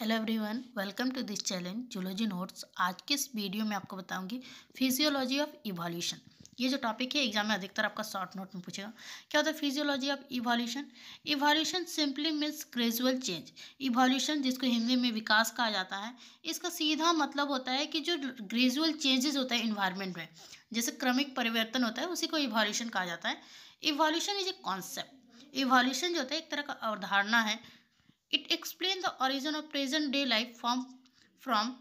Hello everyone welcome to this challenge zoology notes आज के इस वीडियो में आपको बताऊंगी फिजियोलॉजी ऑफ इवोल्यूशन ये जो टॉपिक है एग्जाम में अधिकतर आपका शॉर्ट नोट में पूछेगा क्या होता है physiology of evolution evolution simply means gradual change evolution जिसको हिंदी में विकास कहा जाता है इसका सीधा मतलब होता है कि जो ग्रेजुअल चेंजेस होता है इन्वायरमेंट में जैसे क्रमिक परिवर्तन होता है उसी को इवोल्यूशन कहा जाता है evolution is a concept evolution जो होता है एक तरह का अवधारणा है it explain the origin of present day life form from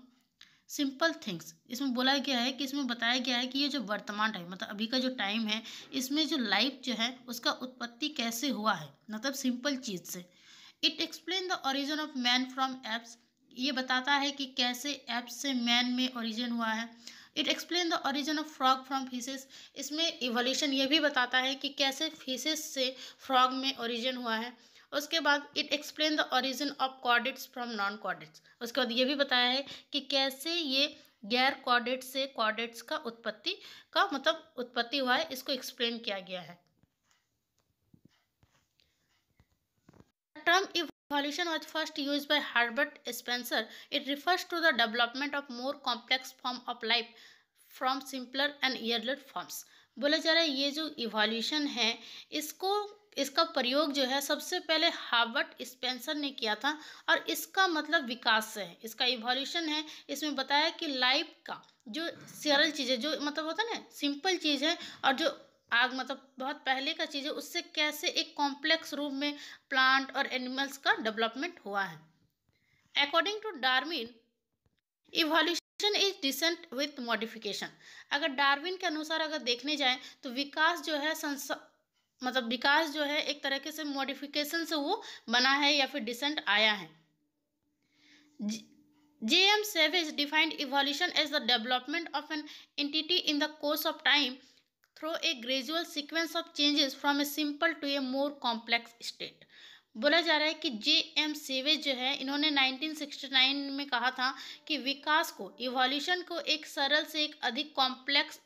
simple things इसमें बोला गया है कि इसमें बताया गया है कि ये जो वर्तमान टाइम मतलब अभी का जो टाइम है इसमें जो लाइफ जो है उसका उत्पत्ति कैसे हुआ है मतलब सिंपल चीज़ से it explain the origin of man from apes ये बताता है कि कैसे एप्स से मैन में ओरिजिन हुआ है it explain the origin of frog from fishes इसमें इवोल्यूशन ये भी बताता है कि कैसे फीसेस से फ्रॉग में ओरिजिन हुआ है उसके बाद it explain the origin of chordates from non chordates उसके बाद ये भी बताया है कि कैसे ये गैर कॉर्डेट से कॉर्डेट्स का उत्पत्ति का मतलब उत्पत्ति हुआ है इसको एक्सप्लेन किया गया है term evolution was first used by Herbert Spencer. It refers to the development of more complex form of life from simpler and earlier forms. बोला जा रहा है ये जो evolution है इसको इसका प्रयोग जो है सबसे पहले हार्वर्ट स्पेंसर ने किया था और इसका मतलब विकास है इसका इवोल्यूशन है इसमें बताया कि लाइफ का जो सरल चीज़ है जो मतलब होता है ना सिंपल चीज़ है और जो आग मतलब बहुत पहले का चीज़ है उससे कैसे एक कॉम्प्लेक्स रूप में प्लांट और एनिमल्स का डेवलपमेंट हुआ है according to Darwin evolution is descent with modification अगर डार्विन के अनुसार अगर देखने जाए तो विकास जो है मतलब विकास जो है एक तरीके से मॉडिफिकेशन से वो बना है या फिर डिसेंट आया है J M Savage defined evolution as the development of an entity in the course of time through a gradual sequence of changes from a simple to a more complex state बोला जा रहा है कि जे M savage जो है इन्होंने 1969 में कहा था कि विकास को इवोल्यूशन को एक सरल से एक अधिक कॉम्प्लेक्स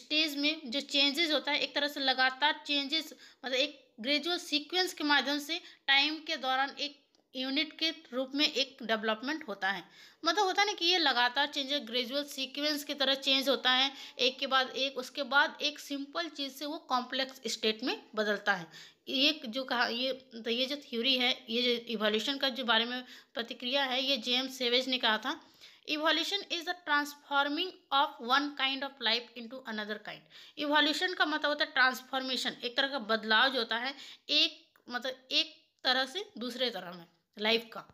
स्टेज में जो चेंजेस होता है एक तरह से लगातार चेंजेस मतलब एक ग्रेजुअल सीक्वेंस के माध्यम से टाइम के दौरान एक यूनिट के रूप में एक डेवलपमेंट होता है मतलब होता है ना कि ये लगातार चेंजेस ग्रेजुअल सीक्वेंस की तरह चेंज होता है एक के बाद एक उसके बाद एक सिंपल चीज़ से वो कॉम्प्लेक्स स्टेट में बदलता है ये जो कहा ये तो ये जो थ्योरी है ये जो इवोल्यूशन का जो बारे में प्रतिक्रिया है ये जे एम सेवेज ने कहा था evolution is the transforming of one kind of life into another kind evolution का मतलब होता है ट्रांसफॉर्मेशन एक तरह का बदलाव जो होता है एक मतलब एक तरह से दूसरे तरह में लाइफ का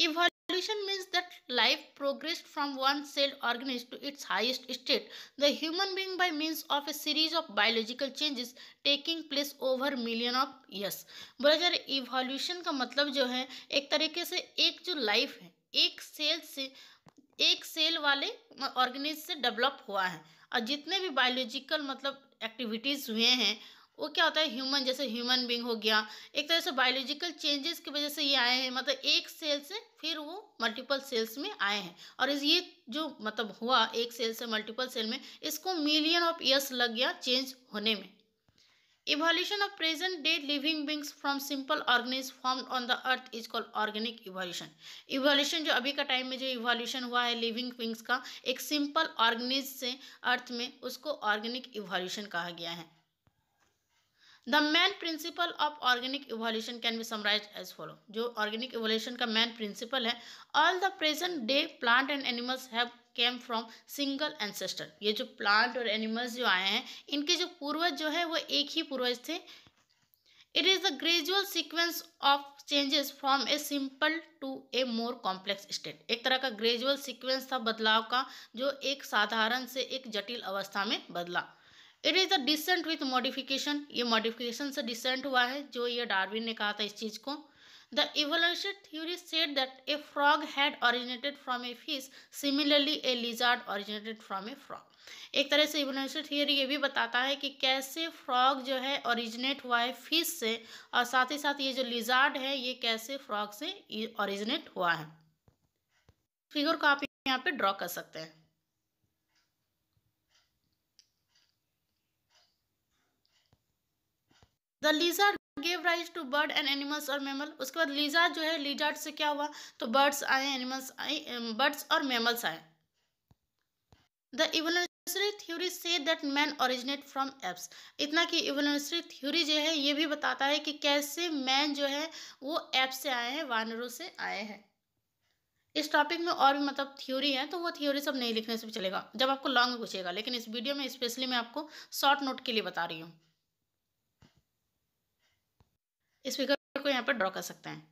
evolution means that life progress from one celled organism to its highest state the human being by means of a series of biological changes taking place over million of years ब्रजर evolution का मतलब जो है एक तरीके से एक जो लाइफ है एक सेल से एक सेल वाले ऑर्गेनिज से डेवलप हुआ है और जितने भी बायोलॉजिकल मतलब एक्टिविटीज हुए हैं वो क्या होता है ह्यूमन जैसे ह्यूमन बींग हो गया एक तरह से बायोलॉजिकल चेंजेस की वजह से ये आए हैं मतलब एक सेल से फिर वो मल्टीपल सेल्स में आए हैं और इस ये जो मतलब हुआ एक सेल से मल्टीपल सेल में इसको मिलियन ऑफ ईयर्स लग गया चेंज होने में evolution of present day living beings from simple organism form on the earth is called organic evolution evolution जो अभी का टाइम में जो इवोल्यूशन हुआ है लिविंग बींग्स का एक सिंपल ऑर्गेनिज से अर्थ में उसको ऑर्गेनिक इवोल्यूशन कहा गया है the main principle of organic evolution can be summarised as follow जो ऑर्गेनिक इवोल्यूशन का मैन प्रिंसिपल है all the present day plant and animals have came from single ancestor ये जो प्लांट और एनिमल्स जो आए हैं इनके जो पूर्वज जो है वो एक ही पूर्वज थे it is the gradual sequence of changes from a simple to a more complex state एक तरह का ग्रेजुअल सिक्वेंस था बदलाव का जो एक साधारण से एक जटिल अवस्था में बदला it is a descent with modification ये मॉडिफिकेशन से डिसेंट हुआ है जो ये डार्विन ने कहा था इस चीज़ को the evolution theory said that a frog had originated from a fish similarly a lizard originated from a frog एक तरह से इवोल्यूशन थ्योरी ये भी बताता है कि कैसे फ्रॉग जो है ओरिजिनेट हुआ है फिश से और साथ ही साथ ये जो लिजार्ड है ये कैसे फ्रॉग से ओरिजिनेट हुआ है फिगर को आप यहाँ पे ड्रॉ कर सकते हैं the lizard gave rise to bird and animals और मेमल उसके बाद लीजार्ड जो है लीजार्ड से क्या हुआ तो बर्ड्स आए एनिमल्स आए बर्ड्स और मेमल्स आए the evolutionary theory says that man originate from apes इतना कि इवोल्यूशनरी थ्योरी जो है ये भी बताता है कि कैसे मैन जो है वो एप्स से आए हैं वानरों से आए हैं इस टॉपिक में और भी मतलब थ्योरी है तो वो थ्योरी सब नहीं लिखने से भी चलेगा जब आपको लॉन्ग पूछेगा लेकिन इस वीडियो में स्पेशली मैं आपको शॉर्ट नोट के लिए बता रही हूँ इस फिगर को यहाँ पर ड्रॉ कर सकते हैं